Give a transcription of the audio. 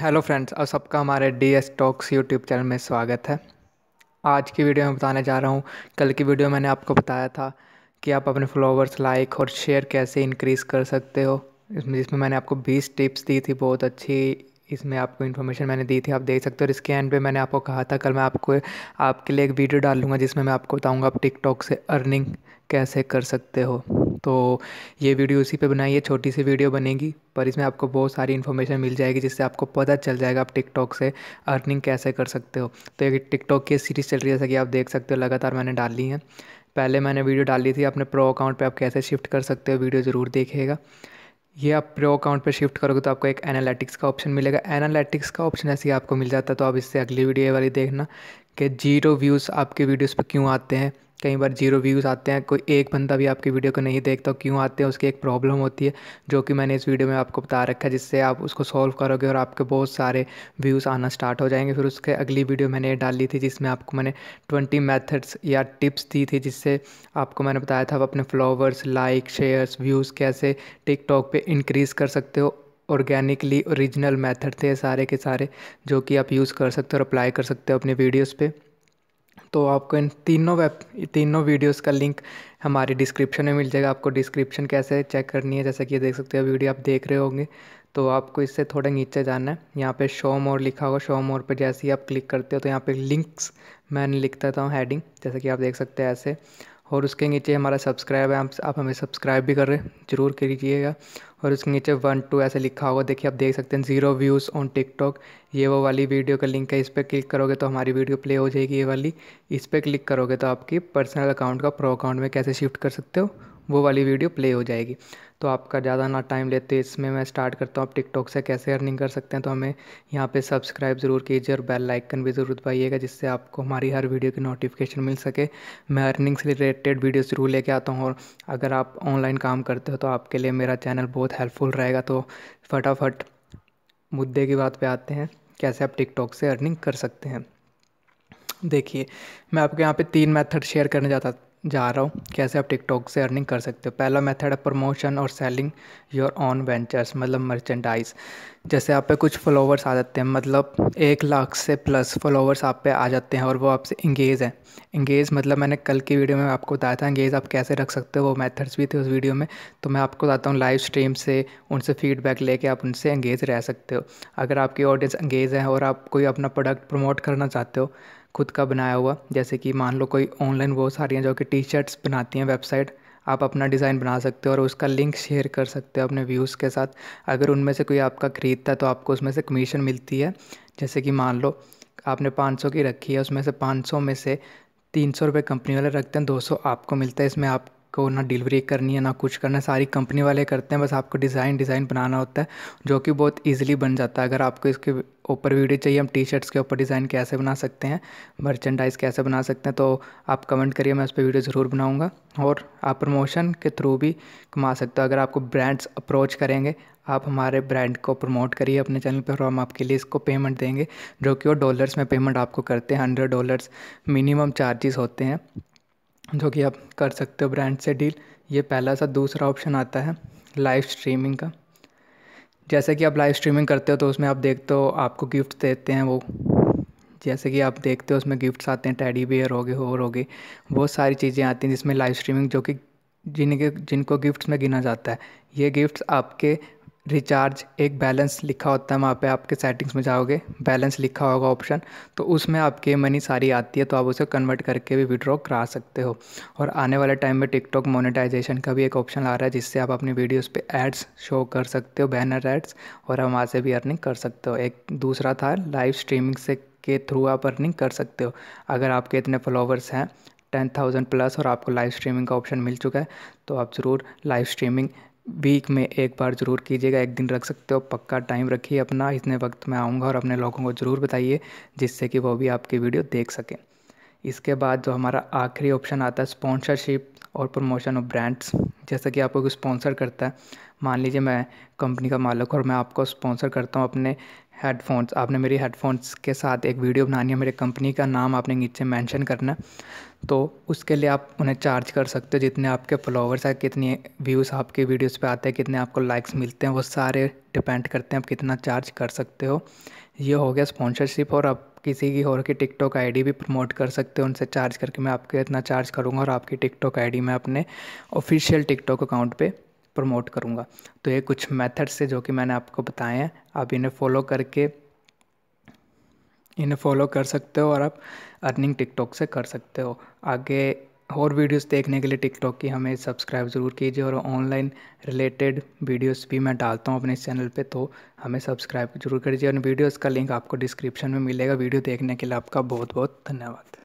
hello friends और सबका हमारे D S talks YouTube channel में स्वागत है आज की वीडियो में बताने जा रहा हूँ कल की वीडियो मैंने आपको बताया था कि आप अपने फॉलोवर्स लाइक और शेयर कैसे इंक्रीज़ कर सकते हो इसमें जिसमें मैंने आपको 20 टिप्स दी थी बहुत अच्छी इसमें आपको इन्फॉर्मेशन मैंने दी थी आप देख सकते हो और इसके एंड पे मैंने आपको कहा था कल मैं आपको आपके लिए एक वीडियो डालूंगा जिसमें मैं आपको बताऊँगा आप टिकटॉक से अर्निंग कैसे कर सकते हो तो ये वीडियो उसी पे बनाई है छोटी सी वीडियो बनेगी पर इसमें आपको बहुत सारी इन्फॉर्मेशन मिल जाएगी जिससे आपको पता चल जाएगा आप टिकटॉक से अर्निंग कैसे कर सकते हो तो एक टिकटॉक की सीरीज़ चल रही है जैसा कि आप देख सकते हो लगातार मैंने डाली है पहले मैंने वीडियो डाली थी अपने प्रो अकाउंट पर आप कैसे शिफ्ट कर सकते हो वीडियो ज़रूर देखिएगा ये आप प्रो अकाउंट पर शिफ्ट करोगे तो आपको एक एनालिटिक्स का ऑप्शन मिलेगा एनालिटिक्स का ऑप्शन ऐसे ही आपको मिल जाता है तो आप इससे अगली वीडियो वाली देखना कि जीरो व्यूज़ आपके वीडियोस पर क्यों आते हैं कई बार जीरो व्यूज़ आते हैं कोई एक बंदा भी आपकी वीडियो को नहीं देखता क्यों आते हैं उसकी एक प्रॉब्लम होती है जो कि मैंने इस वीडियो में आपको बता रखा है जिससे आप उसको सॉल्व करोगे और आपके बहुत सारे व्यूज़ आना स्टार्ट हो जाएंगे फिर उसके अगली वीडियो मैंने डाली थी जिसमें आपको मैंने ट्वेंटी मैथड्स या टिप्स दी थी जिससे आपको मैंने बताया था आप अपने फ्लॉवर्स लाइक शेयर्स व्यूज़ कैसे टिकटॉक पर इंक्रीज़ कर सकते हो ऑर्गेनिकली ओरिजिनल मैथड थे सारे के सारे जो कि आप यूज़ कर सकते हो और अप्लाई कर सकते हो अपने वीडियोज़ पर तो आपको इन तीनों वेब तीनों वीडियोस का लिंक हमारी डिस्क्रिप्शन में मिल जाएगा आपको डिस्क्रिप्शन कैसे चेक करनी है जैसा कि ये देख सकते हो वीडियो आप देख रहे होंगे तो आपको इससे थोड़ा नीचे जाना है यहाँ पे शो मोर लिखा होगा शो मोर पर जैसे ही आप क्लिक करते हो तो यहाँ पे लिंक्स मैंने लिखता था हेडिंग जैसे कि आप देख सकते हैं ऐसे और उसके नीचे हमारा सब्सक्राइब है आप, आप हमें सब्सक्राइब भी कर रहे जरूर कीजिएगा और उसके नीचे वन टू ऐसे लिखा होगा देखिए आप देख सकते हैं ज़ीरो व्यूज़ ऑन टिकटॉक ये वो वाली वीडियो का लिंक है इस पर क्लिक करोगे तो हमारी वीडियो प्ले हो जाएगी ये वाली इस पर क्लिक करोगे तो आपकी पर्सनल अकाउंट का प्रो अकाउंट में कैसे शिफ्ट कर सकते हो वो वाली वीडियो प्ले हो जाएगी तो आपका ज़्यादा ना टाइम लेते इसमें मैं स्टार्ट करता हूँ आप टिकटॉक से कैसे अर्निंग कर सकते हैं तो हमें यहाँ पे सब्सक्राइब ज़रूर कीजिए और बेल आइकन भी ज़रूर दबाइएगा जिससे आपको हमारी हर वीडियो की नोटिफिकेशन मिल सके मैं अर्निंग से रिलेटेड वीडियो ज़रूर लेके आता हूँ और अगर आप ऑनलाइन काम करते हो तो आपके लिए मेरा चैनल बहुत हेल्पफुल रहेगा तो फटाफट मुद्दे की बात पर आते हैं कैसे आप टिकटॉक से अर्निंग कर सकते हैं देखिए मैं आपके यहाँ पर तीन मैथड शेयर करने जाता जा रहा हूँ कैसे आप टिकटॉक से अर्निंग कर सकते हो पहला मेथड है प्रमोशन और सेलिंग योर ऑन वेंचर्स मतलब मर्चेंडाइज जैसे आप पे कुछ फॉलोवर्स आ जाते हैं मतलब एक लाख से प्लस फॉलोवर्स आप पे आ जाते हैं और वो आपसे इंगेज हैं इंगेज मतलब मैंने कल की वीडियो में आपको बताया था इंगेज आप कैसे रख सकते हो वो मेथड्स भी थे उस वीडियो में तो मैं आपको बताता हूँ लाइव स्ट्रीम से उनसे फीडबैक लेके आप उनसे इंगेज रह सकते हो अगर आपकी ऑडियंस इंगेज है और आप कोई अपना प्रोडक्ट प्रमोट करना चाहते हो खुद का बनाया हुआ जैसे कि मान लो कोई ऑनलाइन बहुत सारी हैं जो कि टी शर्ट्स बनाती हैं वेबसाइट आप अपना डिज़ाइन बना सकते हो और उसका लिंक शेयर कर सकते हो अपने व्यूज़ के साथ अगर उनमें से कोई आपका ख़रीदता है तो आपको उसमें से कमीशन मिलती है जैसे कि मान लो आपने 500 की रखी है उसमें से 500 में से तीन सौ रुपये कंपनी वाले रखते हैं दो सौ आपको मिलता है इसमें आप को ना डिलीवरी करनी है ना कुछ करना है सारी कंपनी वाले करते हैं बस आपको डिज़ाइन डिज़ाइन बनाना होता है जो कि बहुत ईजिली बन जाता है अगर आपको इसके ऊपर वीडियो चाहिए हम टी शर्ट्स के ऊपर डिज़ाइन कैसे बना सकते हैं मर्चेंडाइज कैसे बना सकते हैं तो आप कमेंट करिए मैं उस पर वीडियो ज़रूर बनाऊँगा और आप प्रमोशन के थ्रू भी कमा सकते हो अगर आपको ब्रांड्स अप्रोच करेंगे आप हमारे ब्रांड को प्रमोट करिए अपने चैनल पर और हम आपके लिए इसको पेमेंट देंगे जो कि वो डॉलर्स में पेमेंट आपको करते हैं हंड्रेड डॉलर्स मिनिमम चार्जेस होते हैं जो कि आप कर सकते हो ब्रांड से डील ये पहला सा दूसरा ऑप्शन आता है लाइव स्ट्रीमिंग का जैसे कि आप लाइव स्ट्रीमिंग करते हो तो उसमें आप देखते हो आपको गिफ्ट देते हैं वो जैसे कि आप देखते हो उसमें गिफ्ट्स आते हैं टैडी बियर हो गए और हो गए बहुत सारी चीज़ें आती हैं जिसमें लाइव स्ट्रीमिंग जो कि जिनके जिनको गिफ्ट्स में गिना जाता है ये गिफ्ट्स आपके रिचार्ज एक बैलेंस लिखा होता है वहाँ पे आपके सेटिंग्स में जाओगे बैलेंस लिखा होगा ऑप्शन तो उसमें आपके मनी सारी आती है तो आप उसे कन्वर्ट करके भी विड्रॉ करा सकते हो और आने वाले टाइम में टिकटॉक मोनेटाइजेशन का भी एक ऑप्शन आ रहा है जिससे आप अपनी वीडियोस पे एड्स शो कर सकते हो बैनर एड्स और हम वहाँ से भी अर्निंग कर सकते हो एक दूसरा था लाइव स्ट्रीमिंग से के थ्रू आप अर्निंग कर सकते हो अगर आपके इतने फॉलोवर्स हैं टेन थाउजेंड प्लस और आपको लाइव स्ट्रीमिंग का ऑप्शन मिल चुका है तो आप ज़रूर लाइव स्ट्रीमिंग वीक में एक बार ज़रूर कीजिएगा एक दिन रख सकते हो पक्का टाइम रखिए अपना इतने वक्त में आऊँगा और अपने लोगों को ज़रूर बताइए जिससे कि वो भी आपकी वीडियो देख सकें इसके बाद जो हमारा आखिरी ऑप्शन आता है स्पॉन्सरशिप और प्रमोशन ऑफ ब्रांड्स जैसा कि आपको स्पॉन्सर करता है मान लीजिए मैं कंपनी का मालिक और मैं आपको स्पॉन्सर करता हूँ अपने हेडफोन्स आपने मेरी हेडफोन्स के साथ एक वीडियो बनानी है मेरे कंपनी का नाम आपने नीचे मेंशन करना है तो उसके लिए आप उन्हें चार्ज कर सकते हो जितने आपके फॉलोवर्स हैं कितने व्यूज़ आपके वीडियोस पे आते हैं कितने आपको लाइक्स मिलते हैं वो सारे डिपेंड करते हैं आप कितना चार्ज कर सकते हो ये हो गया स्पॉन्सरशिप और अब किसी की और की टिकटॉक आईडी भी प्रमोट कर सकते हो उनसे चार्ज करके मैं आपके इतना चार्ज करूँगा और आपकी टिकटॉक आईडी मैं अपने ऑफिशियल टिकटॉक अकाउंट पे प्रमोट करूँगा तो ये कुछ मेथड्स है जो कि मैंने आपको बताए हैं आप इन्हें फॉलो करके इन्हें फॉलो कर सकते हो और आप अर्निंग टिकटॉक से कर सकते हो आगे और वीडियोस देखने के लिए टिकटॉक की हमें सब्सक्राइब ज़रूर कीजिए और ऑनलाइन रिलेटेड वीडियोस भी मैं डालता हूँ अपने चैनल पे तो हमें सब्सक्राइब जरूर दीजिए और वीडियोस का लिंक आपको डिस्क्रिप्शन में मिलेगा वीडियो देखने के लिए आपका बहुत बहुत धन्यवाद